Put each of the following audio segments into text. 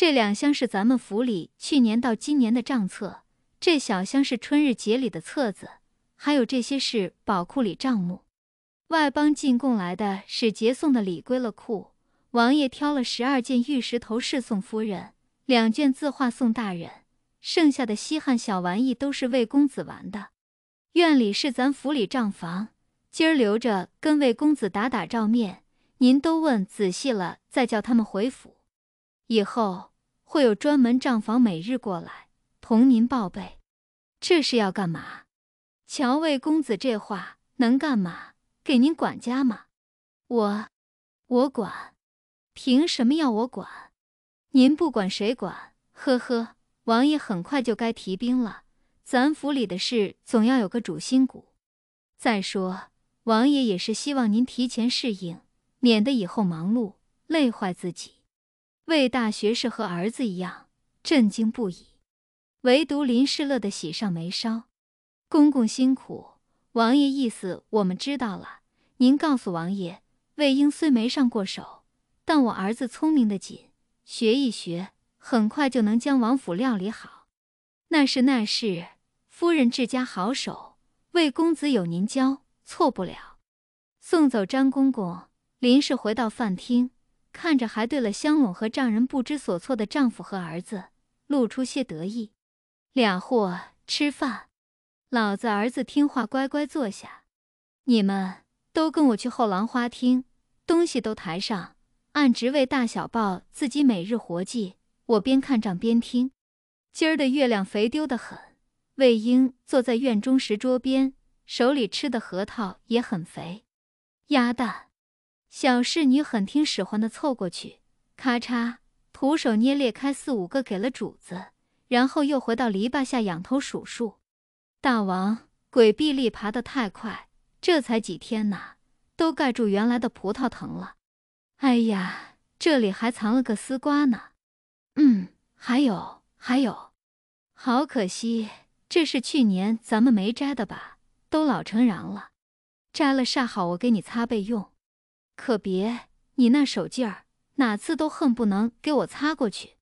这两箱是咱们府里去年到今年的账册，这小箱是春日节里的册子，还有这些是宝库里账目。外邦进贡来的是节送的礼归了库，王爷挑了十二件玉石头饰送夫人，两卷字画送大人，剩下的稀罕小玩意都是魏公子玩的。院里是咱府里账房，今儿留着跟魏公子打打照面。您都问仔细了，再叫他们回府，以后。会有专门账房每日过来同您报备，这是要干嘛？乔卫公子这话能干嘛？给您管家吗？我，我管，凭什么要我管？您不管谁管？呵呵，王爷很快就该提兵了，咱府里的事总要有个主心骨。再说，王爷也是希望您提前适应，免得以后忙碌累坏自己。魏大学士和儿子一样震惊不已，唯独林世乐的喜上眉梢。公公辛苦，王爷意思我们知道了。您告诉王爷，魏婴虽没上过手，但我儿子聪明的紧，学一学，很快就能将王府料理好。那是那是，夫人治家好手，魏公子有您教，错不了。送走张公公，林氏回到饭厅。看着还对了，香拢和丈人不知所措的丈夫和儿子，露出些得意。俩货吃饭，老子儿子听话，乖乖坐下。你们都跟我去后廊花厅，东西都抬上，按职位大小报自己每日活计。我边看账边听。今儿的月亮肥丢的很。魏婴坐在院中石桌边，手里吃的核桃也很肥，鸭蛋。小侍女很听使唤的凑过去，咔嚓，徒手捏裂开四五个给了主子，然后又回到篱笆下仰头数数。大王，鬼臂力爬得太快，这才几天呐，都盖住原来的葡萄藤了。哎呀，这里还藏了个丝瓜呢。嗯，还有，还有，好可惜，这是去年咱们没摘的吧？都老成瓤了。摘了晒好，我给你擦备用。可别，你那手劲儿，哪次都恨不能给我擦过去。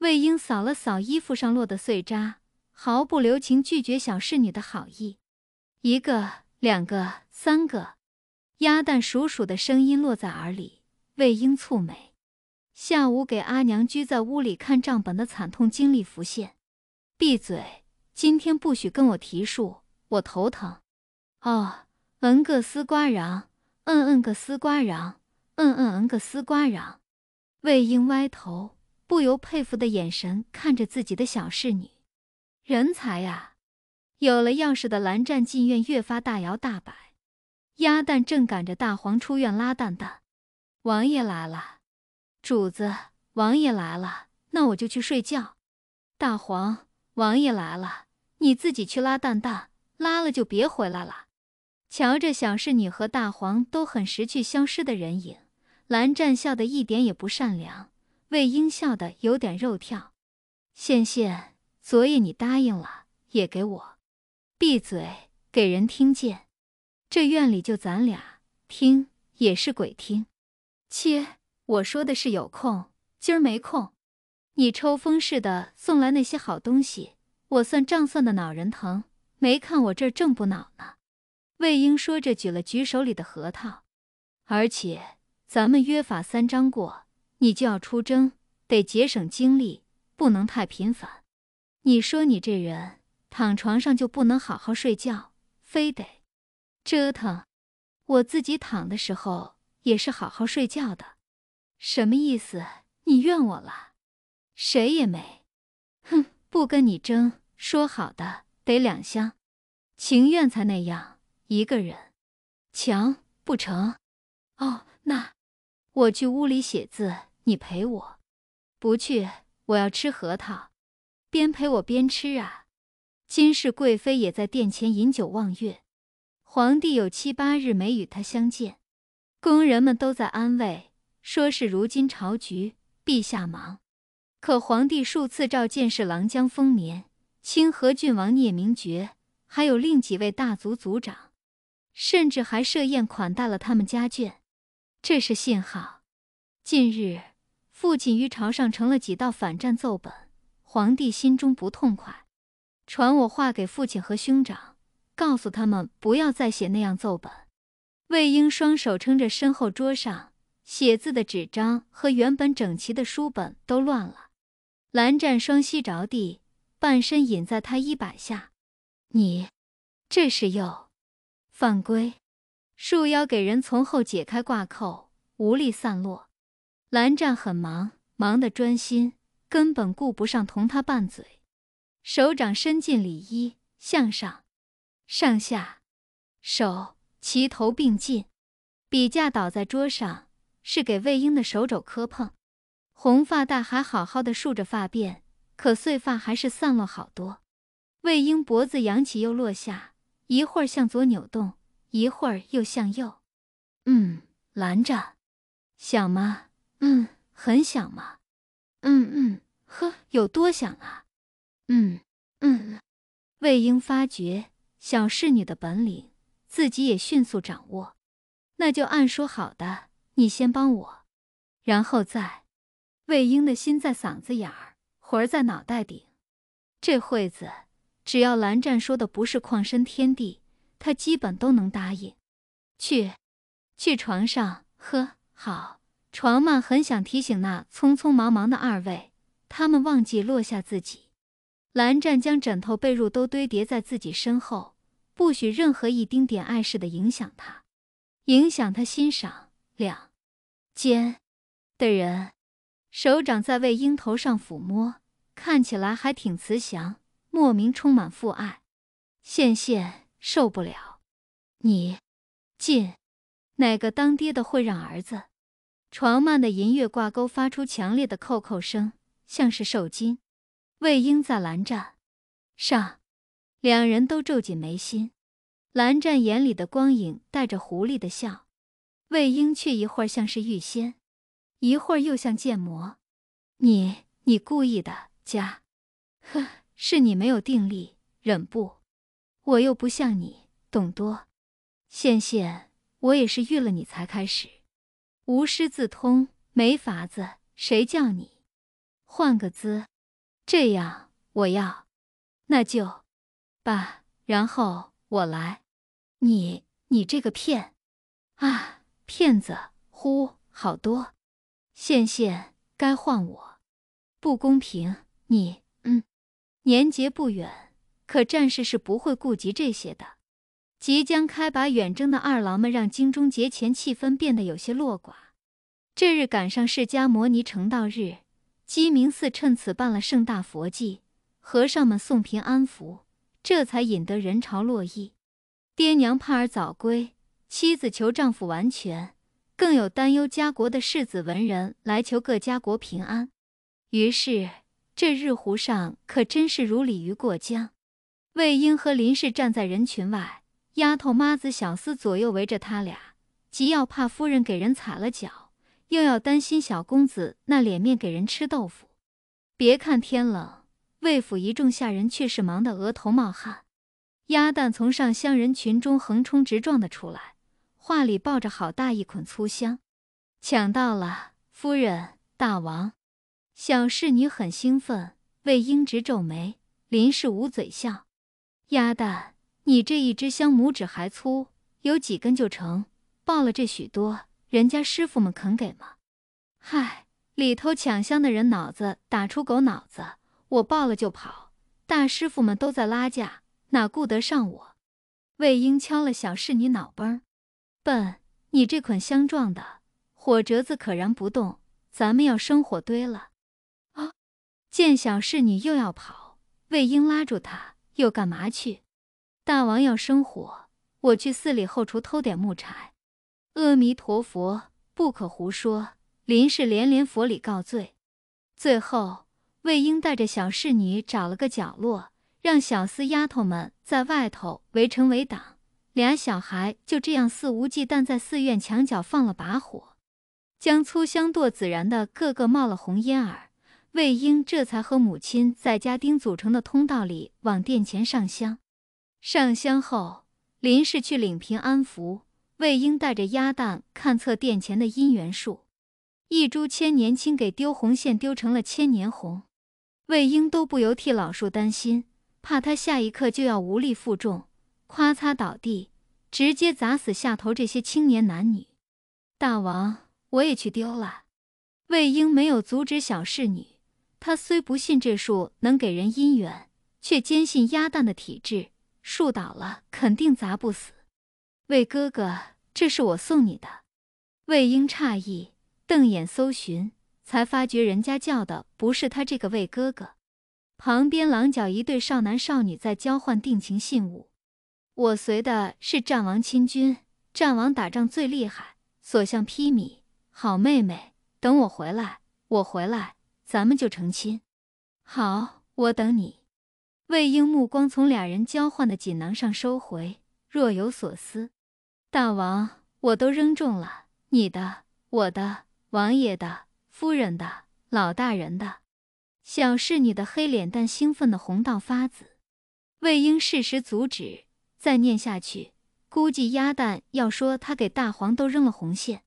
魏婴扫了扫衣服上落的碎渣，毫不留情拒绝小侍女的好意。一个，两个，三个，鸭蛋鼠鼠的声音落在耳里。魏婴蹙眉，下午给阿娘居在屋里看账本的惨痛经历浮现。闭嘴，今天不许跟我提数，我头疼。哦，闻个丝瓜瓤。嗯嗯个丝瓜瓤，嗯嗯嗯个丝瓜瓤。魏婴歪头，不由佩服的眼神看着自己的小侍女，人才呀！有了钥匙的蓝湛进院越发大摇大摆。鸭蛋正赶着大黄出院拉蛋蛋，王爷来了，主子，王爷来了，那我就去睡觉。大黄，王爷来了，你自己去拉蛋蛋，拉了就别回来了。瞧着小侍女和大黄都很识趣，消失的人影，蓝湛笑得一点也不善良，魏婴笑得有点肉跳。羡羡，昨夜你答应了，也给我闭嘴，给人听见，这院里就咱俩听也是鬼听。切，我说的是有空，今儿没空。你抽风似的送来那些好东西，我算账算的脑仁疼，没看我这儿挣不恼呢。魏婴说着，举了举手里的核桃，而且咱们约法三章过，你就要出征，得节省精力，不能太频繁。你说你这人躺床上就不能好好睡觉，非得折腾。我自己躺的时候也是好好睡觉的，什么意思？你怨我了？谁也没。哼，不跟你争，说好的得两厢情愿才那样。一个人强不成哦，那我去屋里写字，你陪我。不去，我要吃核桃，边陪我边吃啊。金氏贵妃也在殿前饮酒望月，皇帝有七八日没与他相见，宫人们都在安慰，说是如今朝局陛下忙，可皇帝数次召见侍郎江丰年、清河郡王聂明觉，还有另几位大族族长。甚至还设宴款待了他们家眷，这是信号。近日，父亲于朝上成了几道反战奏本，皇帝心中不痛快，传我话给父亲和兄长，告诉他们不要再写那样奏本。魏婴双手撑着身后桌上写字的纸张，和原本整齐的书本都乱了。蓝湛双膝着地，半身隐在他衣摆下，你，这是又。犯规！束腰给人从后解开挂扣，无力散落。蓝湛很忙，忙得专心，根本顾不上同他拌嘴。手掌伸进里衣，向上、上下，手齐头并进。笔架倒在桌上，是给魏婴的手肘磕碰。红发大还好好的竖着发辫，可碎发还是散落好多。魏婴脖子扬起又落下。一会儿向左扭动，一会儿又向右。嗯，拦着，想吗？嗯，很想吗？嗯嗯，呵，有多想啊？嗯嗯。魏婴发觉小侍女的本领，自己也迅速掌握。那就按说好的，你先帮我，然后再……魏婴的心在嗓子眼儿，魂儿在脑袋顶，这会子。只要蓝湛说的不是旷生天地，他基本都能答应。去，去床上。呵，好。床曼很想提醒那匆匆忙忙的二位，他们忘记落下自己。蓝湛将枕头被褥都堆叠在自己身后，不许任何一丁点碍事的影响他，影响他欣赏两间的人。手掌在魏婴头上抚摸，看起来还挺慈祥。莫名充满父爱，羡羡受不了。你，进，哪个当爹的会让儿子？床幔的银月挂钩发出强烈的扣扣声，像是受惊。魏婴在蓝湛上，两人都皱紧眉心。蓝湛眼里的光影带着狐狸的笑，魏婴却一会儿像是玉仙，一会儿又像剑魔。你，你故意的，家，呵。是你没有定力忍不，我又不像你懂多。羡羡，我也是遇了你才开始，无师自通，没法子，谁叫你？换个姿，这样我要，那就，吧，然后我来。你，你这个骗，啊，骗子！呼，好多。羡羡，该换我，不公平，你。年节不远，可战士是不会顾及这些的。即将开拔远征的二郎们，让金钟节前气氛变得有些落寡。这日赶上释迦摩尼成道日，鸡鸣寺趁此办了盛大佛祭，和尚们送平安符，这才引得人潮络绎。爹娘盼儿早归，妻子求丈夫完全，更有担忧家国的世子文人来求各家国平安。于是。这日湖上可真是如鲤鱼过江，魏婴和林氏站在人群外，丫头、妈子、小厮左右围着他俩，既要怕夫人给人踩了脚，又要担心小公子那脸面给人吃豆腐。别看天冷，魏府一众下人却是忙得额头冒汗。鸭蛋从上香人群中横冲直撞的出来，话里抱着好大一捆粗香，抢到了夫人、大王。小侍女很兴奋，魏婴直皱眉，林氏捂嘴笑：“鸭蛋，你这一只香拇指还粗，有几根就成。爆了这许多，人家师傅们肯给吗？”“嗨，里头抢香的人脑子打出狗脑子，我爆了就跑。大师傅们都在拉架，哪顾得上我？”魏婴敲了小侍女脑崩：“笨，你这捆香撞的火折子可燃不动，咱们要生火堆了。”见小侍女又要跑，魏婴拉住她：“又干嘛去？”“大王要生火，我去寺里后厨偷点木柴。”“阿弥陀佛，不可胡说！”林氏连连佛礼告罪。最后，魏婴带着小侍女找了个角落，让小厮丫头们在外头围成围挡，俩小孩就这样肆无忌惮在寺院墙角放了把火，将粗香剁孜然的个个冒了红烟儿。魏婴这才和母亲在家丁组成的通道里往殿前上香，上香后，林氏去领平安符，魏婴带着鸭蛋勘测殿前的姻缘树，一株千年青给丢红线丢成了千年红，魏婴都不由替老树担心，怕他下一刻就要无力负重，夸嚓倒地，直接砸死下头这些青年男女。大王，我也去丢了。魏婴没有阻止小侍女。他虽不信这树能给人姻缘，却坚信鸭蛋的体质，树倒了肯定砸不死。魏哥哥，这是我送你的。魏婴诧异，瞪眼搜寻，才发觉人家叫的不是他这个魏哥哥。旁边廊角一对少男少女在交换定情信物。我随的是战王亲军，战王打仗最厉害，所向披靡。好妹妹，等我回来，我回来。咱们就成亲，好，我等你。魏婴目光从俩人交换的锦囊上收回，若有所思。大王，我都扔中了，你的、我的、王爷的、夫人的、老大人的、小侍女的黑脸蛋，兴奋的红到发紫。魏婴适时阻止，再念下去，估计鸭蛋要说他给大黄都扔了红线。